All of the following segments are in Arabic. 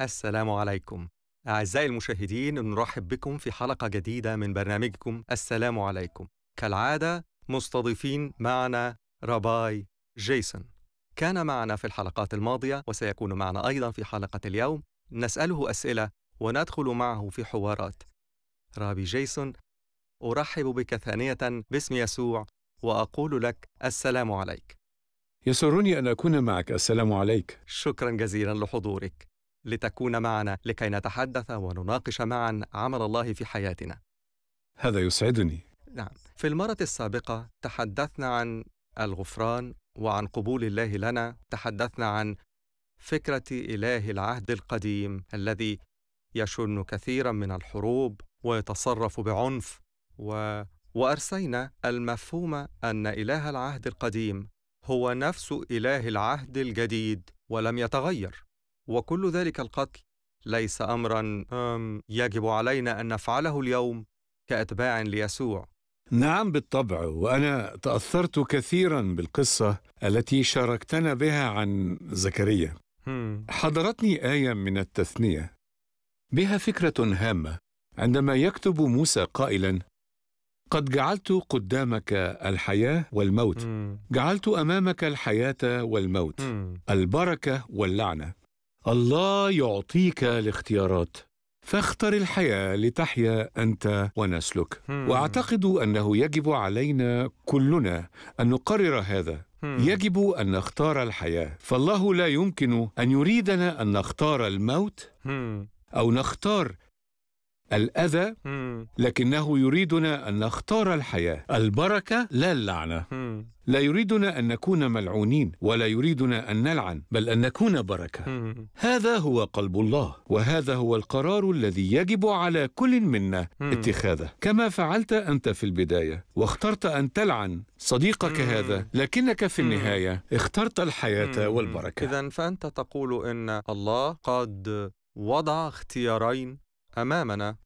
السلام عليكم أعزائي المشاهدين نرحب بكم في حلقة جديدة من برنامجكم السلام عليكم كالعادة مستضيفين معنا رباي جيسون كان معنا في الحلقات الماضية وسيكون معنا أيضا في حلقة اليوم نسأله أسئلة وندخل معه في حوارات رابي جيسون أرحب بك ثانية باسم يسوع وأقول لك السلام عليك يسرني أن أكون معك السلام عليك شكرا جزيلا لحضورك لتكون معنا لكي نتحدث ونناقش معا عمل الله في حياتنا هذا يسعدني نعم في المرة السابقة تحدثنا عن الغفران وعن قبول الله لنا تحدثنا عن فكرة إله العهد القديم الذي يشن كثيرا من الحروب ويتصرف بعنف و... وأرسينا المفهوم أن إله العهد القديم هو نفس إله العهد الجديد ولم يتغير وكل ذلك القتل ليس امرا نعم. يجب علينا ان نفعله اليوم كاتباع ليسوع نعم بالطبع وانا تاثرت كثيرا بالقصه التي شاركتنا بها عن زكريا حضرتني ايه من التثنيه بها فكره هامه عندما يكتب موسى قائلا قد جعلت قدامك الحياه والموت جعلت امامك الحياه والموت البركه واللعنه الله يعطيك الاختيارات فاختر الحياة لتحيا أنت ونسلك وأعتقد أنه يجب علينا كلنا أن نقرر هذا يجب أن نختار الحياة فالله لا يمكن أن يريدنا أن نختار الموت أو نختار الأذى لكنه يريدنا أن نختار الحياة البركة لا اللعنة لا يريدنا أن نكون ملعونين ولا يريدنا أن نلعن بل أن نكون بركة هذا هو قلب الله وهذا هو القرار الذي يجب على كل منا اتخاذه كما فعلت أنت في البداية واخترت أن تلعن صديقك هذا لكنك في النهاية اخترت الحياة والبركة إذا فأنت تقول إن الله قد وضع اختيارين أمامنا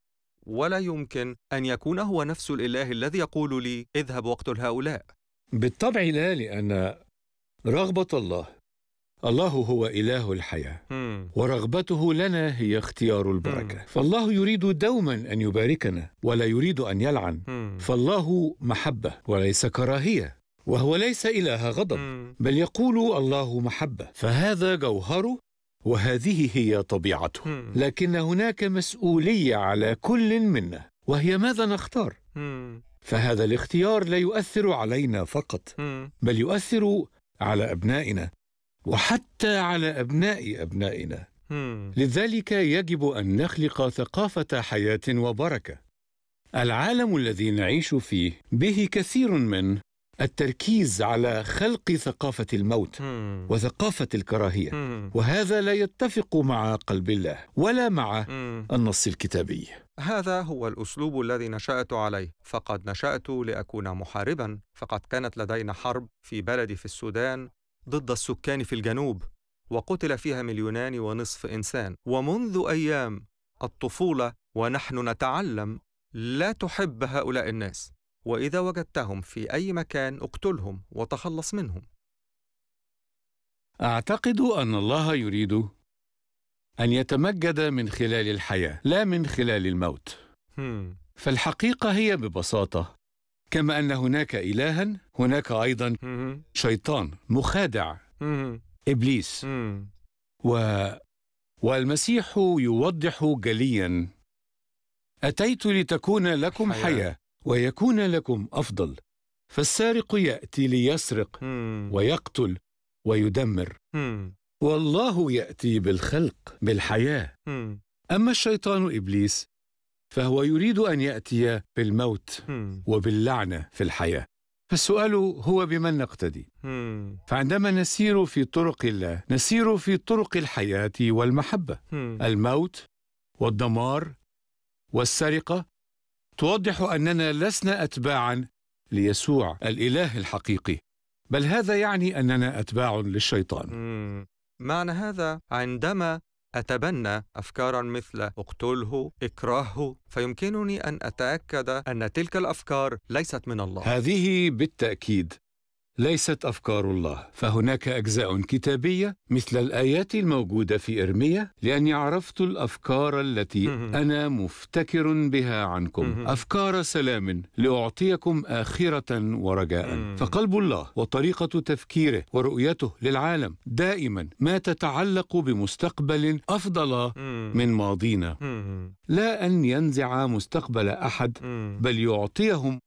ولا يمكن أن يكون هو نفس الإله الذي يقول لي اذهب واقتل هؤلاء بالطبع لا لأن رغبة الله الله هو إله الحياة ورغبته لنا هي اختيار البركة فالله يريد دوما أن يباركنا ولا يريد أن يلعن فالله محبة وليس كراهية وهو ليس إله غضب بل يقول الله محبة فهذا جوهره وهذه هي طبيعته لكن هناك مسؤوليه على كل منا وهي ماذا نختار فهذا الاختيار لا يؤثر علينا فقط بل يؤثر على ابنائنا وحتى على ابناء ابنائنا لذلك يجب ان نخلق ثقافه حياه وبركه العالم الذي نعيش فيه به كثير من التركيز على خلق ثقافة الموت وثقافة الكراهية وهذا لا يتفق مع قلب الله ولا مع النص الكتابي هذا هو الأسلوب الذي نشأت عليه فقد نشأت لأكون محاربا فقد كانت لدينا حرب في بلدي في السودان ضد السكان في الجنوب وقتل فيها مليونان ونصف إنسان ومنذ أيام الطفولة ونحن نتعلم لا تحب هؤلاء الناس واذا وجدتهم في اي مكان اقتلهم وتخلص منهم اعتقد ان الله يريد ان يتمجد من خلال الحياه لا من خلال الموت فالحقيقه هي ببساطه كما ان هناك الها هناك ايضا شيطان مخادع ابليس و والمسيح يوضح جليا اتيت لتكون لكم حياه ويكون لكم افضل فالسارق ياتي ليسرق ويقتل ويدمر والله ياتي بالخلق بالحياه اما الشيطان ابليس فهو يريد ان ياتي بالموت وباللعنه في الحياه فالسؤال هو بمن نقتدي فعندما نسير في طرق الله نسير في طرق الحياه والمحبه الموت والدمار والسرقه توضح اننا لسنا اتباعا ليسوع الاله الحقيقي بل هذا يعني اننا اتباع للشيطان مم. معنى هذا عندما أتبنى أفكارا مثل اقتله، اكرهه، فيمكنني أن أتأكد أن تلك الأفكار ليست من الله. هذه بالتأكيد ليست أفكار الله فهناك أجزاء كتابية مثل الآيات الموجودة في إرمية لأني عرفت الأفكار التي أنا مفتكر بها عنكم أفكار سلام لأعطيكم آخرة ورجاء فقلب الله وطريقة تفكيره ورؤيته للعالم دائما ما تتعلق بمستقبل أفضل من ماضينا لا أن ينزع مستقبل أحد بل يعطيهم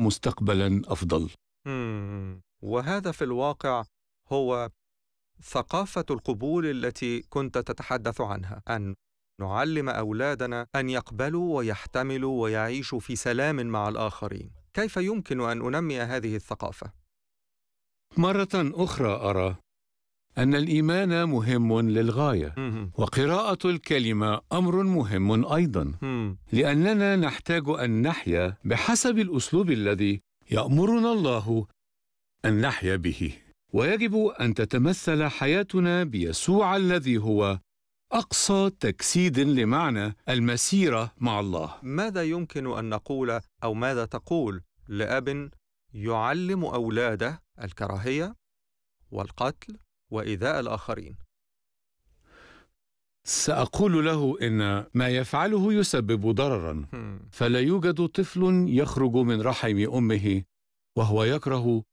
مستقبلا أفضل وهذا في الواقع هو ثقافة القبول التي كنت تتحدث عنها، أن نعلم أولادنا أن يقبلوا ويحتملوا ويعيشوا في سلام مع الآخرين. كيف يمكن أن أنمي هذه الثقافة؟ مرة أخرى أرى أن الإيمان مهم للغاية، وقراءة الكلمة أمر مهم أيضا، لأننا نحتاج أن نحيا بحسب الأسلوب الذي يأمرنا الله أن نحيا به ويجب أن تتمثل حياتنا بيسوع الذي هو أقصى تجسيد لمعنى المسيرة مع الله ماذا يمكن أن نقول أو ماذا تقول لأب يعلم أولاده الكراهية والقتل وإيذاء الآخرين سأقول له إن ما يفعله يسبب ضررا فلا يوجد طفل يخرج من رحم أمه وهو يكره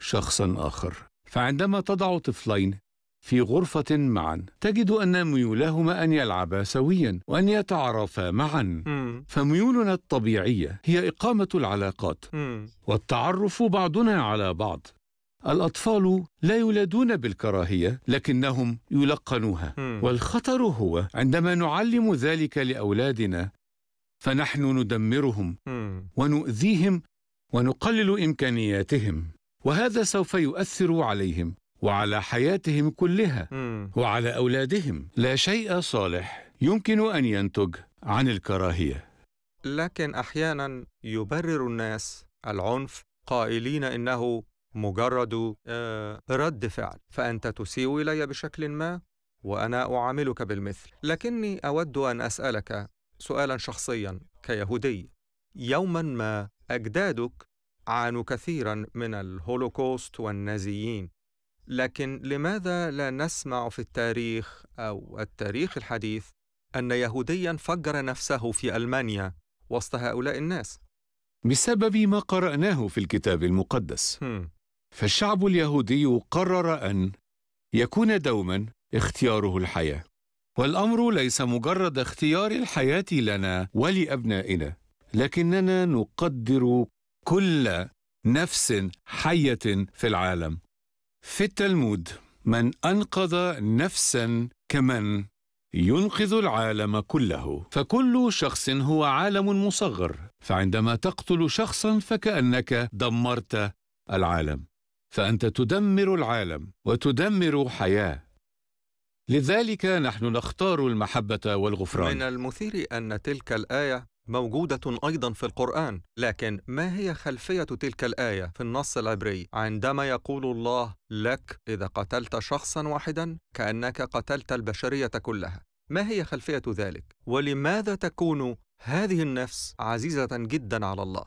شخصا آخر فعندما تضع طفلين في غرفة معا تجد أن ميولهما أن يلعبا سويا وأن يتعرفا معا م. فميولنا الطبيعية هي إقامة العلاقات م. والتعرف بعضنا على بعض الأطفال لا يولدون بالكراهية لكنهم يلقنوها م. والخطر هو عندما نعلم ذلك لأولادنا فنحن ندمرهم ونؤذيهم ونقلل إمكانياتهم وهذا سوف يؤثر عليهم وعلى حياتهم كلها وعلى أولادهم لا شيء صالح يمكن أن ينتج عن الكراهية لكن أحيانا يبرر الناس العنف قائلين إنه مجرد آه، رد فعل فأنت تسيء إلي بشكل ما وأنا أعاملك بالمثل لكني أود أن أسألك سؤالا شخصيا كيهودي يوما ما أجدادك عانوا كثيرا من الهولوكوست والنازيين لكن لماذا لا نسمع في التاريخ او التاريخ الحديث ان يهوديا فجر نفسه في المانيا وسط هؤلاء الناس بسبب ما قراناه في الكتاب المقدس فالشعب اليهودي قرر ان يكون دوما اختياره الحياه والامر ليس مجرد اختيار الحياه لنا ولابنائنا لكننا نقدر كل نفس حية في العالم في التلمود من أنقذ نفسا كمن ينقذ العالم كله فكل شخص هو عالم مصغر فعندما تقتل شخصا فكأنك دمرت العالم فأنت تدمر العالم وتدمر حياة لذلك نحن نختار المحبة والغفران من المثير أن تلك الآية موجودة أيضا في القرآن، لكن ما هي خلفية تلك الآية في النص العبري عندما يقول الله لك إذا قتلت شخصا واحدا كأنك قتلت البشرية كلها؟ ما هي خلفية ذلك؟ ولماذا تكون هذه النفس عزيزة جدا على الله؟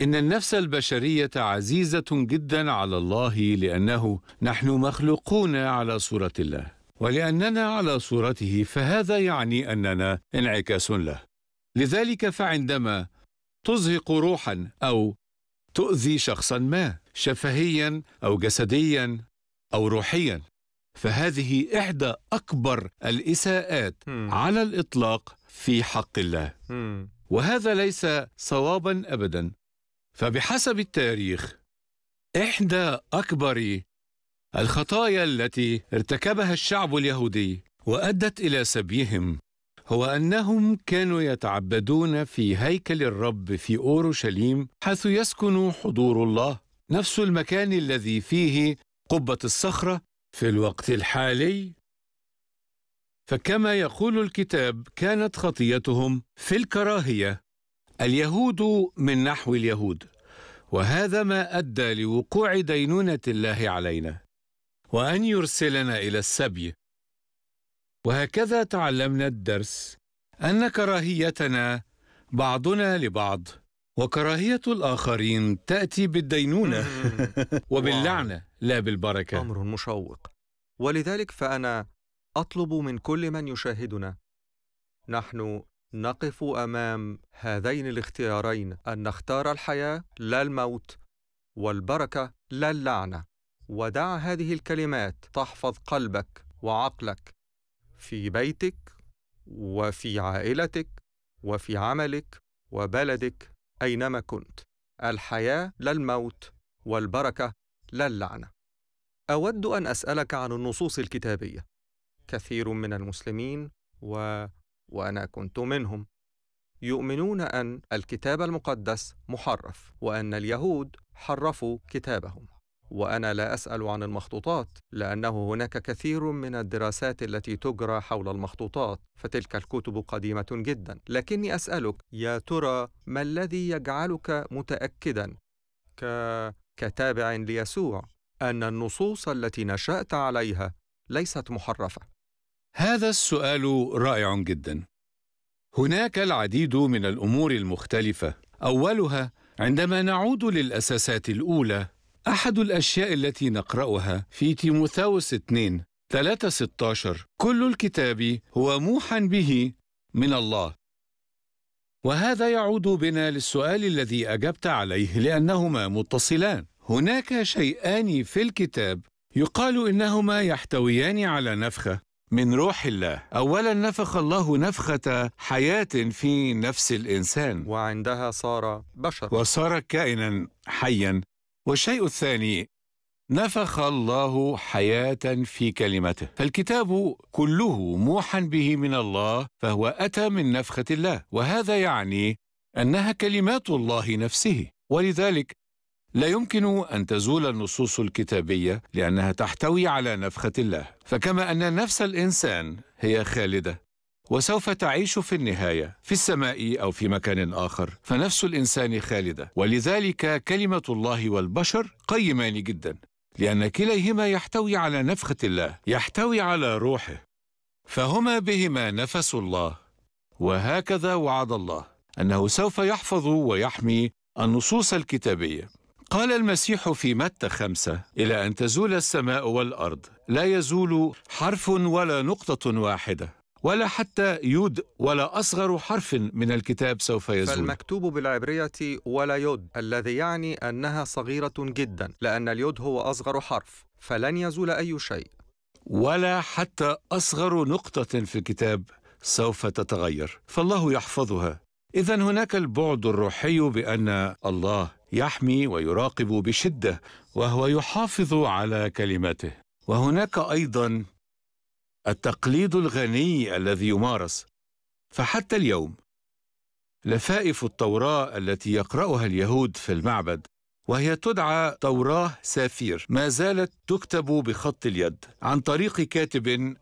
إن النفس البشرية عزيزة جدا على الله لأنه نحن مخلوقون على صورة الله ولأننا على صورته فهذا يعني أننا انعكاس له لذلك فعندما تزهق روحا او تؤذي شخصا ما شفهيا او جسديا او روحيا فهذه احدى اكبر الاساءات م. على الاطلاق في حق الله م. وهذا ليس صوابا ابدا فبحسب التاريخ احدى اكبر الخطايا التي ارتكبها الشعب اليهودي وادت الى سبيهم هو أنهم كانوا يتعبدون في هيكل الرب في أورشليم حيث يسكن حضور الله نفس المكان الذي فيه قبة الصخرة في الوقت الحالي فكما يقول الكتاب كانت خطيتهم في الكراهية اليهود من نحو اليهود وهذا ما أدى لوقوع دينونة الله علينا وأن يرسلنا إلى السبي وهكذا تعلمنا الدرس ان كراهيتنا بعضنا لبعض وكراهيه الاخرين تاتي بالدينونه وباللعنه لا بالبركه امر مشوق ولذلك فانا اطلب من كل من يشاهدنا نحن نقف امام هذين الاختيارين ان نختار الحياه لا الموت والبركه لا اللعنه ودع هذه الكلمات تحفظ قلبك وعقلك في بيتك وفي عائلتك وفي عملك وبلدك اينما كنت الحياه لا الموت والبركه لا اللعنه اود ان اسالك عن النصوص الكتابيه كثير من المسلمين و وانا كنت منهم يؤمنون ان الكتاب المقدس محرف وان اليهود حرفوا كتابهم وانا لا اسال عن المخطوطات لانه هناك كثير من الدراسات التي تجرى حول المخطوطات فتلك الكتب قديمه جدا لكني اسالك يا ترى ما الذي يجعلك متاكدا ك... كتابع ليسوع ان النصوص التي نشات عليها ليست محرفه هذا السؤال رائع جدا هناك العديد من الامور المختلفه اولها عندما نعود للاساسات الاولى أحد الأشياء التي نقرأها في تيموثاوس 2 3 16 كل الكتاب هو موحى به من الله وهذا يعود بنا للسؤال الذي أجبت عليه لأنهما متصلان هناك شيئان في الكتاب يقال إنهما يحتويان على نفخة من روح الله أولا نفخ الله نفخة حياة في نفس الإنسان وعندها صار بشر وصار كائنا حيا والشيء الثاني نفخ الله حياة في كلمته فالكتاب كله موحى به من الله فهو أتى من نفخة الله وهذا يعني أنها كلمات الله نفسه ولذلك لا يمكن أن تزول النصوص الكتابية لأنها تحتوي على نفخة الله فكما أن نفس الإنسان هي خالدة وسوف تعيش في النهاية في السماء أو في مكان آخر فنفس الإنسان خالدة ولذلك كلمة الله والبشر قيمان جدا لأن كليهما يحتوي على نفخة الله يحتوي على روحه فهما بهما نفس الله وهكذا وعد الله أنه سوف يحفظ ويحمي النصوص الكتابية قال المسيح في متى خمسة إلى أن تزول السماء والأرض لا يزول حرف ولا نقطة واحدة ولا حتى يود ولا أصغر حرف من الكتاب سوف يزول فالمكتوب بالعبرية ولا يود الذي يعني أنها صغيرة جدا لأن اليود هو أصغر حرف فلن يزول أي شيء ولا حتى أصغر نقطة في الكتاب سوف تتغير فالله يحفظها إذا هناك البعد الروحي بأن الله يحمي ويراقب بشدة وهو يحافظ على كلماته وهناك أيضا التقليد الغني الذي يمارس فحتى اليوم لفائف التوراة التي يقرأها اليهود في المعبد وهي تدعى توراة سافير ما زالت تكتب بخط اليد عن طريق كاتب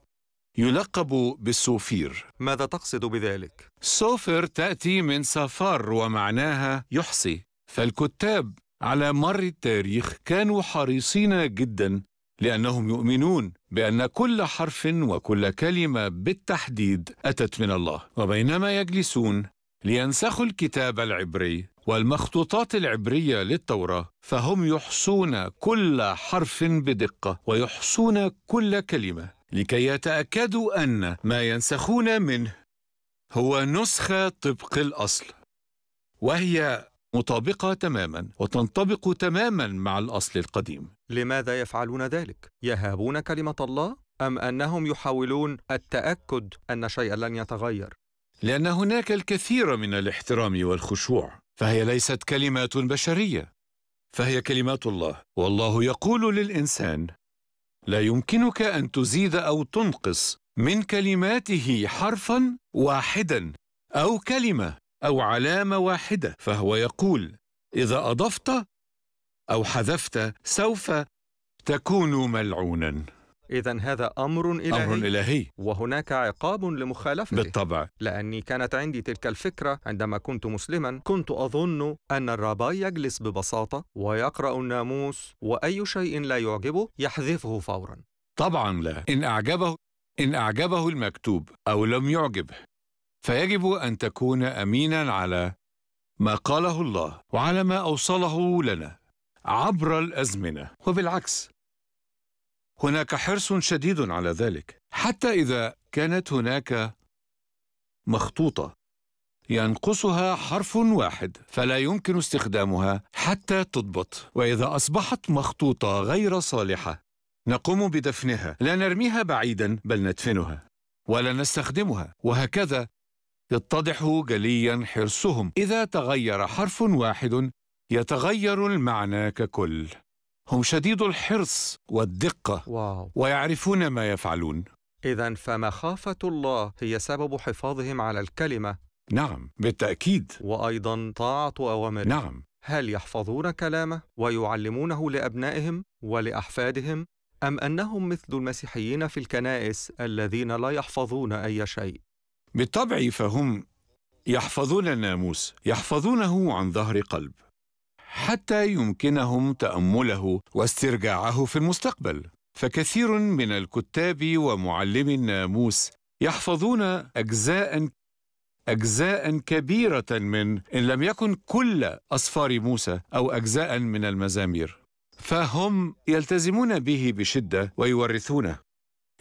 يلقب بالسوفير ماذا تقصد بذلك؟ سوفر تأتي من سفر ومعناها يحصي فالكتاب على مر التاريخ كانوا حريصين جدا لانهم يؤمنون بان كل حرف وكل كلمه بالتحديد اتت من الله وبينما يجلسون لينسخوا الكتاب العبري والمخطوطات العبريه للتوراه فهم يحصون كل حرف بدقه ويحصون كل كلمه لكي يتاكدوا ان ما ينسخون منه هو نسخه طبق الاصل وهي مطابقه تماما وتنطبق تماما مع الاصل القديم لماذا يفعلون ذلك يهابون كلمه الله ام انهم يحاولون التاكد ان شيئا لن يتغير لان هناك الكثير من الاحترام والخشوع فهي ليست كلمات بشريه فهي كلمات الله والله يقول للانسان لا يمكنك ان تزيد او تنقص من كلماته حرفا واحدا او كلمه او علامه واحده فهو يقول اذا اضفت أو حذفت سوف تكون ملعونا إذا هذا أمر إلهي أمر إلهي وهناك عقاب لمخالفته بالطبع لأني كانت عندي تلك الفكرة عندما كنت مسلما كنت أظن أن الراباي يجلس ببساطة ويقرأ الناموس وأي شيء لا يعجبه يحذفه فورا طبعا لا إن أعجبه إن أعجبه المكتوب أو لم يعجبه فيجب أن تكون أمينا على ما قاله الله وعلى ما أوصله لنا عبر الازمنه وبالعكس هناك حرص شديد على ذلك حتى اذا كانت هناك مخطوطه ينقصها حرف واحد فلا يمكن استخدامها حتى تضبط واذا اصبحت مخطوطه غير صالحه نقوم بدفنها لا نرميها بعيدا بل ندفنها ولا نستخدمها وهكذا يتضح جليا حرصهم اذا تغير حرف واحد يتغير المعنى ككل هم شديد الحرص والدقة واو. ويعرفون ما يفعلون إذا فمخافة الله هي سبب حفاظهم على الكلمة نعم بالتأكيد وأيضا طاعة أوامره نعم هل يحفظون كلامه ويعلمونه لأبنائهم ولأحفادهم أم أنهم مثل المسيحيين في الكنائس الذين لا يحفظون أي شيء؟ بالطبع فهم يحفظون الناموس يحفظونه عن ظهر قلب حتى يمكنهم تامله واسترجاعه في المستقبل فكثير من الكتاب ومعلمي الناموس يحفظون اجزاء اجزاء كبيره من ان لم يكن كل اصفار موسى او اجزاء من المزامير فهم يلتزمون به بشده ويورثونه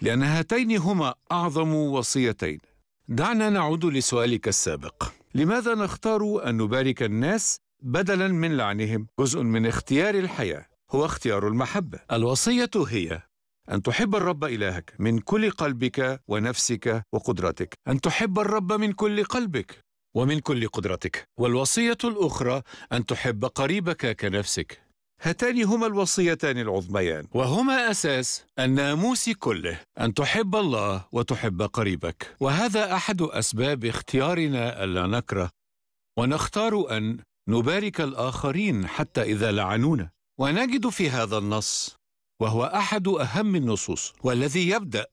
لان هاتين هما اعظم وصيتين دعنا نعود لسؤالك السابق لماذا نختار ان نبارك الناس بدلا من لعنهم جزء من اختيار الحياه هو اختيار المحبه الوصيه هي أن تحب الرب إلهك من كل قلبك ونفسك وقدرتك، أن تحب الرب من كل قلبك ومن كل قدرتك، والوصية الأخرى أن تحب قريبك كنفسك. هاتان هما الوصيتان العظميان، وهما أساس الناموس كله، أن تحب الله وتحب قريبك، وهذا أحد أسباب اختيارنا ألا نكره، ونختار أن نبارك الآخرين حتى إذا لعنونا ونجد في هذا النص وهو أحد أهم النصوص والذي يبدأ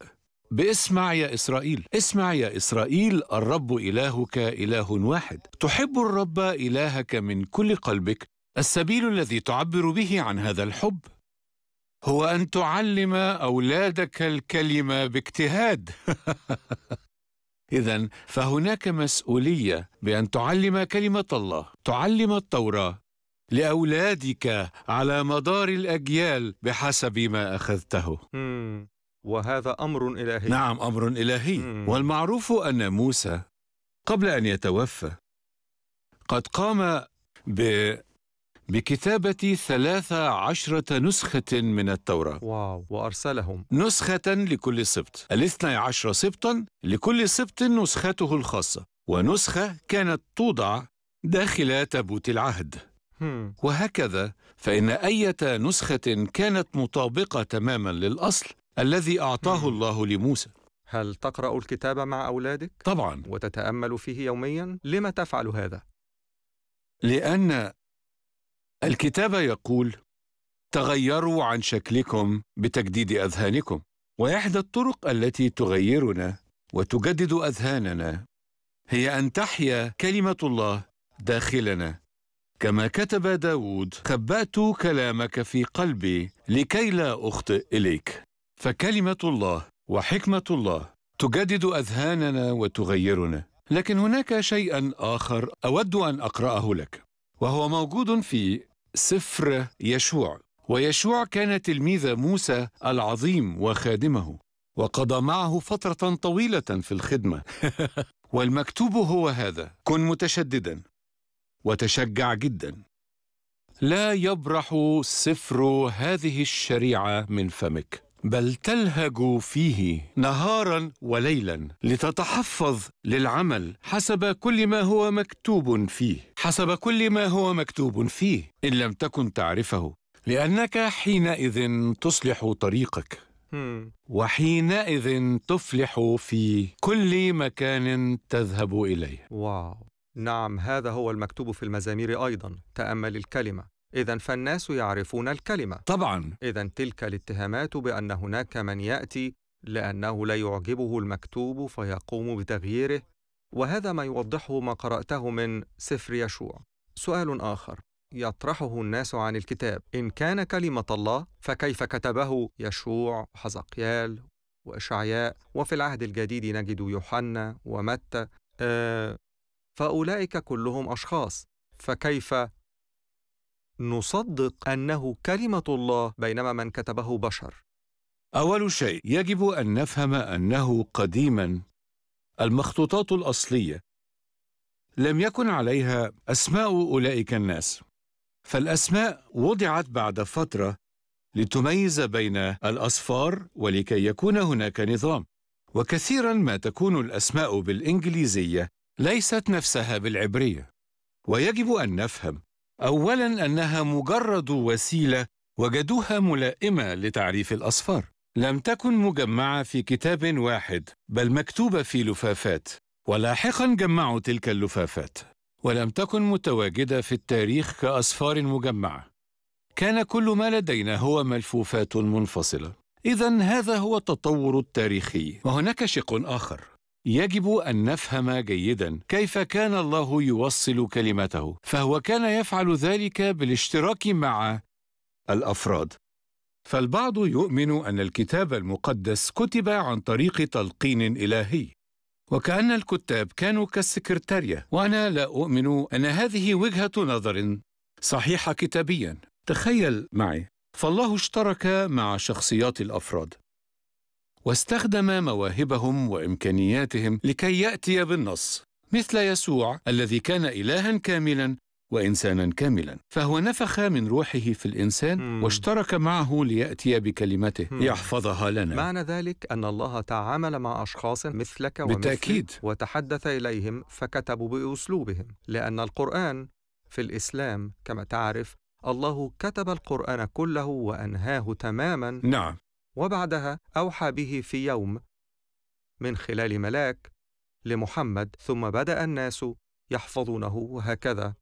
باسمع يا إسرائيل اسمع يا إسرائيل الرب إلهك إله واحد تحب الرب إلهك من كل قلبك السبيل الذي تعبر به عن هذا الحب هو أن تعلم أولادك الكلمة باجتهاد إذا فهناك مسؤولية بأن تعلم كلمة الله، تعلم التوراة لأولادك على مدار الأجيال بحسب ما أخذته. Hmm. وهذا أمر إلهي. نعم أمر إلهي، hmm. والمعروف أن موسى قبل أن يتوفى قد قام ب بكتابة ثلاث عشرة نسخة من التوراة واو وأرسلهم نسخة لكل سبط الاثنى عشر سبطا لكل سبط نسخته الخاصة ونسخة كانت توضع داخل تابوت العهد وهكذا فإن أية نسخة كانت مطابقة تماما للأصل الذي أعطاه الله لموسى هل تقرأ الكتاب مع أولادك؟ طبعا وتتأمل فيه يوميا؟ لما تفعل هذا؟ لأن الكتاب يقول تغيروا عن شكلكم بتجديد اذهانكم واحدى الطرق التي تغيرنا وتجدد اذهاننا هي ان تحيا كلمه الله داخلنا كما كتب داود خبأت كلامك في قلبي لكي لا أخطئ إليك فكلمة الله وحكمة الله تجدد أذهاننا وتغيرنا لكن هناك شيئا آخر أود أن أقرأه لك وهو موجود في سفر يشوع ويشوع كان تلميذ موسى العظيم وخادمه وقضى معه فتره طويله في الخدمه والمكتوب هو هذا كن متشددا وتشجع جدا لا يبرح سفر هذه الشريعه من فمك بل تلهج فيه نهارا وليلا لتتحفظ للعمل حسب كل ما هو مكتوب فيه حسب كل ما هو مكتوب فيه ان لم تكن تعرفه لانك حينئذ تصلح طريقك وحينئذ تفلح في كل مكان تذهب اليه واو نعم هذا هو المكتوب في المزامير ايضا تامل الكلمه إذا فالناس يعرفون الكلمة طبعا إذا تلك الاتهامات بأن هناك من يأتي لأنه لا يعجبه المكتوب فيقوم بتغييره وهذا ما يوضحه ما قرأته من سفر يشوع سؤال آخر يطرحه الناس عن الكتاب إن كان كلمة الله فكيف كتبه يشوع وحزقيال وإشعياء وفي العهد الجديد نجد يوحنا ومتى آه فأولئك كلهم أشخاص فكيف نصدق انه كلمه الله بينما من كتبه بشر اول شيء يجب ان نفهم انه قديما المخطوطات الاصليه لم يكن عليها اسماء اولئك الناس فالاسماء وضعت بعد فتره لتميز بين الاصفار ولكي يكون هناك نظام وكثيرا ما تكون الاسماء بالانجليزيه ليست نفسها بالعبريه ويجب ان نفهم اولا انها مجرد وسيله وجدوها ملائمه لتعريف الاصفار لم تكن مجمعه في كتاب واحد بل مكتوبه في لفافات ولاحقا جمعوا تلك اللفافات ولم تكن متواجده في التاريخ كاصفار مجمعه كان كل ما لدينا هو ملفوفات منفصله اذا هذا هو التطور التاريخي وهناك شق اخر يجب ان نفهم جيدا كيف كان الله يوصل كلمته فهو كان يفعل ذلك بالاشتراك مع الافراد فالبعض يؤمن ان الكتاب المقدس كتب عن طريق تلقين الهي وكان الكتاب كانوا كالسكرتاريه وانا لا اؤمن ان هذه وجهه نظر صحيحه كتابيا تخيل معي فالله اشترك مع شخصيات الافراد واستخدم مواهبهم وامكانياتهم لكي ياتي بالنص مثل يسوع الذي كان الها كاملا وانسانا كاملا فهو نفخ من روحه في الانسان واشترك معه لياتي بكلمته يحفظها لنا معنى ذلك ان الله تعامل مع اشخاص مثلك بالتاكيد وتحدث اليهم فكتبوا باسلوبهم لان القران في الاسلام كما تعرف الله كتب القران كله وانهاه تماما نعم وبعدها أوحى به في يوم من خلال ملاك لمحمد ثم بدأ الناس يحفظونه وهكذا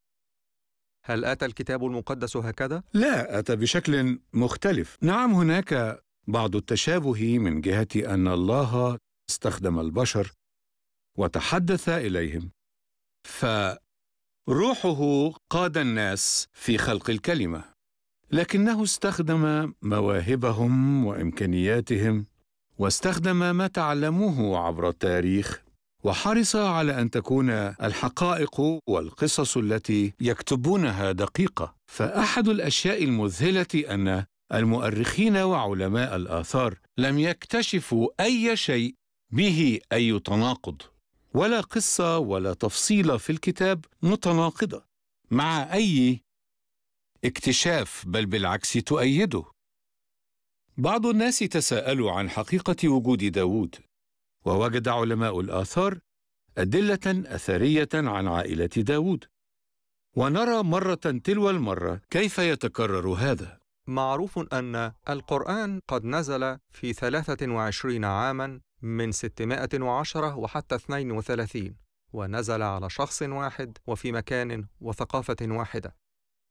هل أتى الكتاب المقدس هكذا؟ لا أتى بشكل مختلف نعم هناك بعض التشابه من جهة أن الله استخدم البشر وتحدث إليهم فروحه قاد الناس في خلق الكلمة لكنه استخدم مواهبهم وامكانياتهم واستخدم ما تعلموه عبر التاريخ وحرص على ان تكون الحقائق والقصص التي يكتبونها دقيقه فاحد الاشياء المذهله ان المؤرخين وعلماء الاثار لم يكتشفوا اي شيء به اي تناقض ولا قصه ولا تفصيله في الكتاب متناقضه مع اي اكتشاف بل بالعكس تؤيده بعض الناس تساءلوا عن حقيقة وجود داوود ووجد علماء الآثار أدلة أثرية عن عائلة داوود ونرى مرة تلو المرة كيف يتكرر هذا معروف أن القرآن قد نزل في 23 عاماً من 610 وحتى 32 ونزل على شخص واحد وفي مكان وثقافة واحدة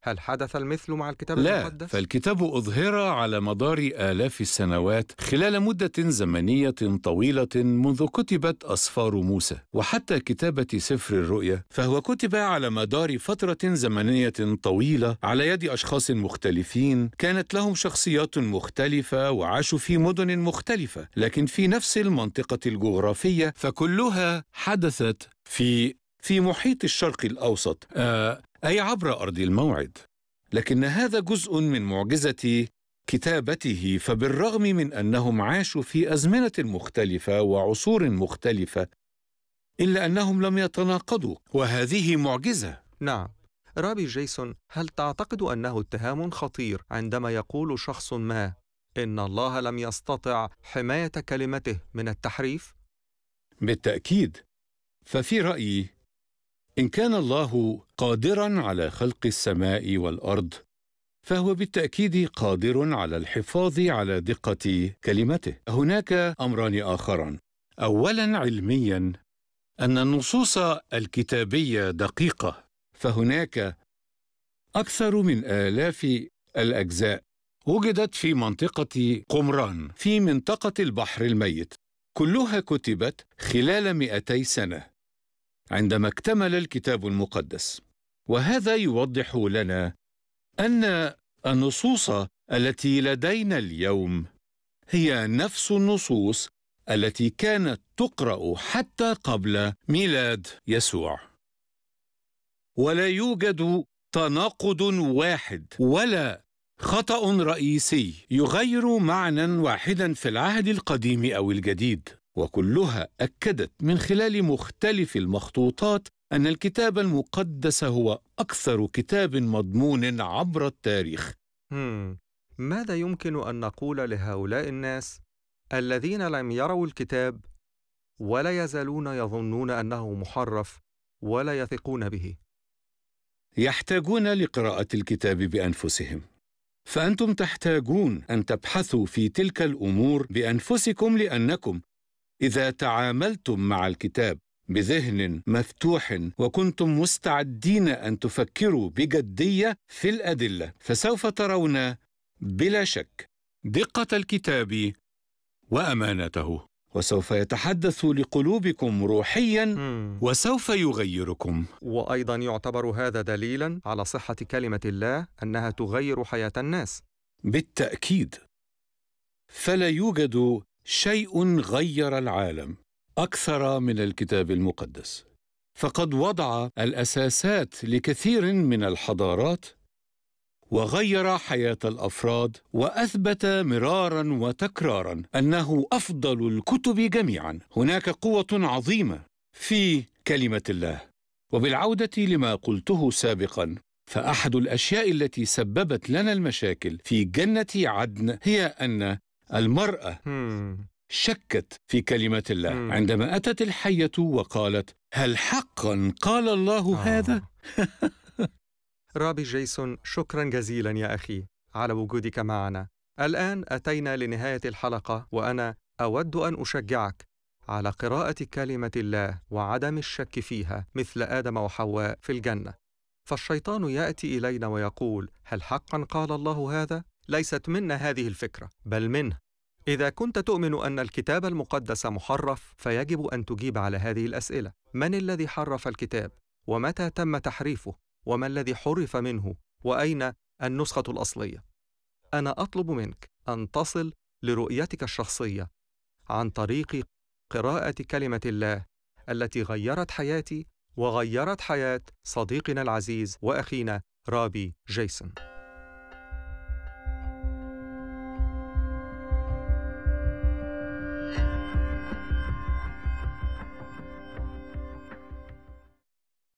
هل حدث المثل مع الكتاب لا المقدس؟ لا فالكتاب أظهر على مدار آلاف السنوات خلال مدة زمنية طويلة منذ كتبت أسفار موسى وحتى كتابة سفر الرؤيا فهو كتب على مدار فترة زمنية طويلة على يد أشخاص مختلفين كانت لهم شخصيات مختلفة وعاشوا في مدن مختلفة لكن في نفس المنطقة الجغرافية فكلها حدثت في في محيط الشرق الأوسط آه، أي عبر أرض الموعد لكن هذا جزء من معجزة كتابته فبالرغم من أنهم عاشوا في أزمنة مختلفة وعصور مختلفة إلا أنهم لم يتناقضوا وهذه معجزة نعم رابي جيسون هل تعتقد أنه اتهام خطير عندما يقول شخص ما إن الله لم يستطع حماية كلمته من التحريف؟ بالتأكيد ففي رأيي ان كان الله قادرا على خلق السماء والارض فهو بالتاكيد قادر على الحفاظ على دقه كلمته هناك امران اخران اولا علميا ان النصوص الكتابيه دقيقه فهناك اكثر من الاف الاجزاء وجدت في منطقه قمران في منطقه البحر الميت كلها كتبت خلال 200 سنه عندما اكتمل الكتاب المقدس وهذا يوضح لنا ان النصوص التي لدينا اليوم هي نفس النصوص التي كانت تقرا حتى قبل ميلاد يسوع ولا يوجد تناقض واحد ولا خطا رئيسي يغير معنى واحدا في العهد القديم او الجديد وكلها اكدت من خلال مختلف المخطوطات ان الكتاب المقدس هو اكثر كتاب مضمون عبر التاريخ هم. ماذا يمكن ان نقول لهؤلاء الناس الذين لم يروا الكتاب ولا يزالون يظنون انه محرف ولا يثقون به يحتاجون لقراءه الكتاب بانفسهم فانتم تحتاجون ان تبحثوا في تلك الامور بانفسكم لانكم إذا تعاملتم مع الكتاب بذهن مفتوح وكنتم مستعدين أن تفكروا بجدية في الأدلة فسوف ترون بلا شك دقة الكتاب وأمانته وسوف يتحدث لقلوبكم روحيا مم. وسوف يغيركم وايضا يعتبر هذا دليلا على صحه كلمه الله انها تغير حياه الناس بالتاكيد فلا يوجد شيء غير العالم اكثر من الكتاب المقدس فقد وضع الاساسات لكثير من الحضارات وغير حياه الافراد واثبت مرارا وتكرارا انه افضل الكتب جميعا هناك قوه عظيمه في كلمه الله وبالعوده لما قلته سابقا فاحد الاشياء التي سببت لنا المشاكل في جنه عدن هي ان المرأة شكت في كلمة الله عندما أتت الحية وقالت هل حقا قال الله آه. هذا؟ رابي جيسون شكرا جزيلا يا أخي على وجودك معنا الآن أتينا لنهاية الحلقة وأنا أود أن أشجعك على قراءة كلمة الله وعدم الشك فيها مثل آدم وحواء في الجنة. فالشيطان يأتي إلينا ويقول: هل حقا قال الله هذا؟ ليست منا هذه الفكره بل منه اذا كنت تؤمن ان الكتاب المقدس محرف فيجب ان تجيب على هذه الاسئله من الذي حرف الكتاب ومتى تم تحريفه وما الذي حرف منه واين النسخه الاصليه انا اطلب منك ان تصل لرؤيتك الشخصيه عن طريق قراءه كلمه الله التي غيرت حياتي وغيرت حياه صديقنا العزيز واخينا رابي جيسون